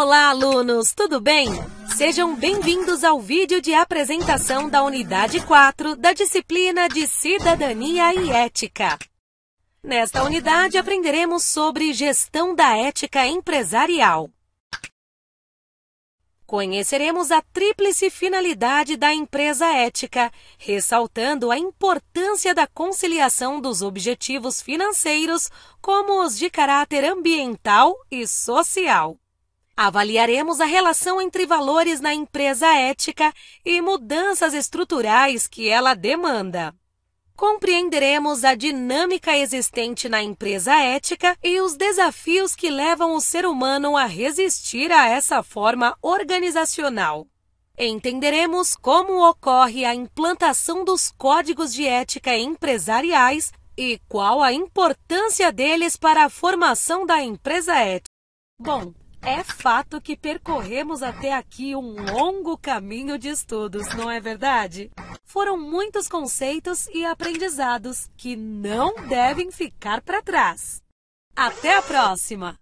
Olá, alunos! Tudo bem? Sejam bem-vindos ao vídeo de apresentação da Unidade 4 da disciplina de Cidadania e Ética. Nesta unidade, aprenderemos sobre gestão da ética empresarial. Conheceremos a tríplice finalidade da empresa ética, ressaltando a importância da conciliação dos objetivos financeiros, como os de caráter ambiental e social. Avaliaremos a relação entre valores na empresa ética e mudanças estruturais que ela demanda. Compreenderemos a dinâmica existente na empresa ética e os desafios que levam o ser humano a resistir a essa forma organizacional. Entenderemos como ocorre a implantação dos códigos de ética empresariais e qual a importância deles para a formação da empresa ética. Bom, é fato que percorremos até aqui um longo caminho de estudos, não é verdade? Foram muitos conceitos e aprendizados que não devem ficar para trás. Até a próxima!